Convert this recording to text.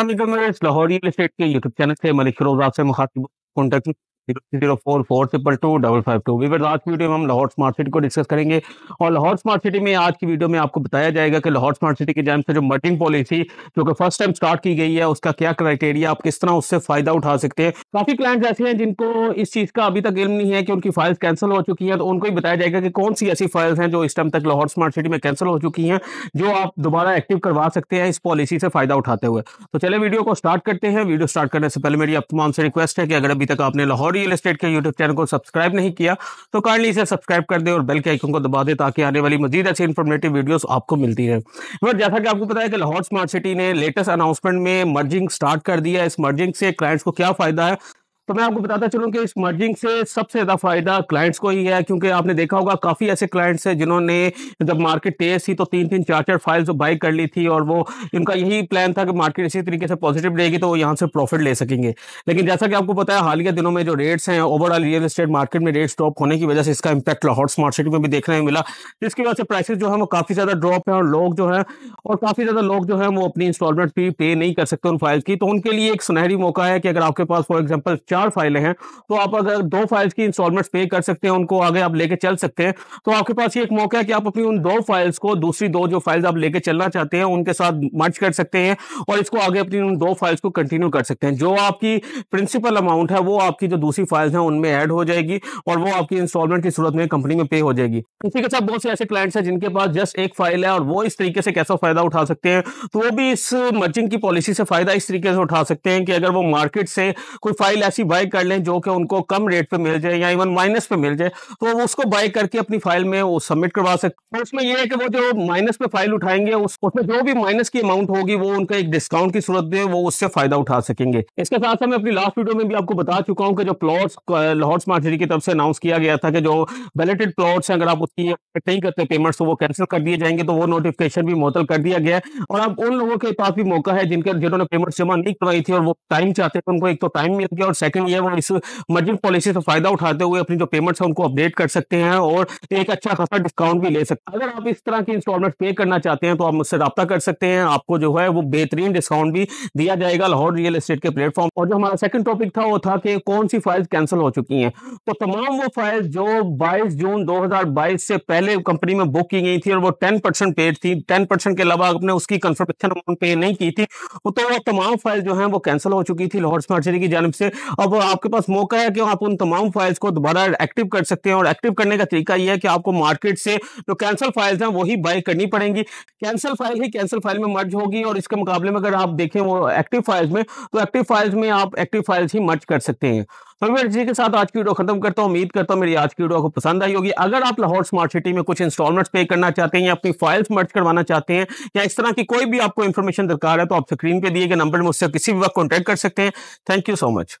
हम Lahore real estate के YouTube channel से मलिक रोजा से मुखातिब contact zero four four triple two double five two की वीडियो में हम लाहौर स्मार्ट सिटी को डिस्कस करेंगे और लाहौर स्मार्ट सिटी में आज की वीडियो में आपको बताया जाएगा लाहौर स्मार्ट सिटी के जो पॉलिसी जो फर्स्ट टाइम स्टार्ट की गई है उसका क्या क्राइटेरिया आप किस उठा सकते हैं काफी ऐसे हैं जिनको इस चीज का अभी तक इल्म नहीं है कि उनकी फाइल्स कैंसिल हो चुकी है तो उनको ही बताया जाएगा कि कौन सी ऐसी फाइल्स हैं जो इस टाइम तक लाहौर स्मार्ट सिटी में कैंसिल हो चुकी है जो आप दोबारा एक्टिव करवा सकते हैं इस पॉलिसी से फायदा उठाते हुए तो चले वीडियो को स्टार्ट करते हैं वीडियो स्टार्ट करने से पहले मेरी आप तमाम से रिक्वेस्ट है कि अगर अभी तक आपने लाहौर और रियल एस्टेट के यूट्यूब चैनल को सब्सक्राइब नहीं किया तो काइंडली इसे सब्सक्राइब कर दे और बेल के आइकन को दबा दे ताकि आने वाली मजीद ऐसी इन्फॉर्मेटिव वीडियोस आपको मिलती रहे बट जैसा कि आपको पता है कि लाहौर स्मार्ट सिटी ने लेटेस्ट अनाउंसमेंट में मर्जिंग स्टार्ट कर दिया इस मर्जिंग से क्लाइंट्स को क्या फायदा है तो मैं आपको बताता चलूँ कि इस मर्जिंग से सबसे ज़्यादा फ़ायदा क्लाइंट्स को ही है क्योंकि आपने देखा होगा काफ़ी ऐसे क्लाइंट्स हैं जिन्होंने जब मार्केट तेज़ थी तो तीन तीन चार चार फाइल्स जो बाई कर ली थी और वो इनका यही प्लान था कि मार्केट इसी तरीके से पॉजिटिव रहेगी तो वो यहाँ से प्रॉफिट ले सकेंगे लेकिन जैसा कि आपको पता है हालिया दिनों में जो रेट्स हैं ओवरऑल रियल इस्टेट मार्केट में रेट्स ड्रॉप होने की वजह से इसका इम्पैक्ट लाहौर स्मार्ट सिटी में भी देखने में मिला जिसकी वजह से प्राइसेस जो है वो काफ़ी ज़्यादा ड्रॉप है और लोग जो है और काफ़ी ज़्यादा लोग जो है वो अपनी इंस्टॉलमेंट फी पे नहीं कर सकते उन फाइल्स की तो उनके लिए एक सुनहरी मौका है कि अगर आपके पास फॉर एग्जाम्पल चार चार फाइलें हैं तो आप अगर दो फाइल्स की इंस्टॉलमेंट्स पे कर सकते हैं उनको आगे आप लेके चल सकते हैं तो आपके पास ये एक मौका है कि आप अपनी उन दो फाइल्स को दूसरी दो जो फाइल्स आप लेके चलना चाहते हैं उनके साथ मर्ज कर सकते हैं और इसको आगे अपनी उन दो फाइल्स को कंटिन्यू कर सकते हैं जो आपकी प्रिंसिपल अमाउंट है वो आपकी जो दूसरी फाइल्स हैं उनमें ऐड हो जाएगी और वो आपकी इंस्टॉलमेंट की सूरत में कंपनी में पे हो जाएगी इसी के साथ बहुत से ऐसे क्लाइंट्स हैं जिनके पास जस्ट एक फाइल है और वो इस तरीके से कैसा फायदा उठा सकते हैं तो वो भी इस मर्जिंग की पॉलिसी से फायदा इस तरीके से उठा सकते हैं कि अगर वो मार्केट से कोई फाइल ऐसी बाय कर लें जो कि उनको कम रेट पे मिल जाए या इवन माइनस पे मिल जाए तो वो उसको बाय करके अपनी फाइल में वो सबमिट करवा सकते तो हैं उसमें ये है कि वो जो माइनस पे फाइल उठाएंगे उस, उसमें जो भी माइनस की अमाउंट होगी वो उनका एक डिस्काउंट की सूरत दे वो उससे फायदा उठा सकेंगे इसके साथ साथ मैं अपनी लास्ट वीडियो में भी आपको बता चुका हूँ कि जो प्लॉट्स लाहौर स्मार्ट सिटी की तरफ से अनाउंस किया गया था कि जो बैलेटेड प्लॉट्स हैं अगर आप उसकी नहीं करते पेमेंट्स तो वो कैंसिल कर दिए जाएंगे तो वो नोटिफिकेशन भी मुतल कर दिया गया है और अब उन लोगों के पास भी मौका है जिनके जिन्होंने पेमेंट जमा नहीं करवाई थी और वो टाइम चाहते थे उनको एक तो टाइम मिल गया और सेकंड लेकिन ये वो इस मर्जिंग पॉलिसी से फायदा उठाते हुए अपनी जो पेमेंट्स है उनको अपडेट कर सकते हैं और एक अच्छा खासा डिस्काउंट भी ले सकते हैं अगर आप इस तरह की इंस्टॉलमेंट पे करना चाहते हैं तो आप मुझसे रब्ता कर सकते हैं आपको जो है वो बेहतरीन डिस्काउंट भी दिया जाएगा लाहौर रियल एस्टेट के प्लेटफॉर्म और जो हमारा सेकंड टॉपिक था वो था कि कौन सी फाइल्स कैंसिल हो चुकी हैं तो तमाम वो फाइल्स जो 22 जून 2022 से पहले कंपनी में बुक की गई थी और वो 10 परसेंट पेड थी 10 परसेंट के अलावा आपने उसकी कंफर्मेशन अमाउंट पे नहीं की थी तो वो तमाम फाइल जो है वो कैंसिल हो चुकी थी लाहौर स्मार्ट सिटी की जानव से अब आपके पास मौका है कि आप उन तमाम फाइल्स को दोबारा एक्टिव कर सकते हैं और एक्टिव करने का तरीका यह है कि आपको मार्केट से जो कैंसल फाइल्स हैं वही बाय करनी पड़ेंगी कैंसल फाइल ही कैंसल फाइल में मर्ज होगी और इसके मुकाबले में अगर आप देखें वो एक्टिव फाइल्स में तो एक्टिव फाइल्स में आप एक्टिव फाइल्स ही मर्ज कर सकते हैं तो मैं इसी के साथ आज की वीडियो खत्म करता हूँ उम्मीद करता हूँ मेरी आज की वीडियो को पसंद आई होगी अगर आप लाहौर स्मार्ट सिटी में कुछ इंस्टॉलमेंट्स पे करना चाहते हैं या अपनी फाइल्स मर्ज करवाना चाहते हैं या इस तरह की कोई भी आपको इन्फॉर्मेशन दरकार है तो आप स्क्रीन पे दिए गए नंबर में उससे किसी भी वक्त कॉन्टैक्ट कर सकते हैं थैंक यू सो मच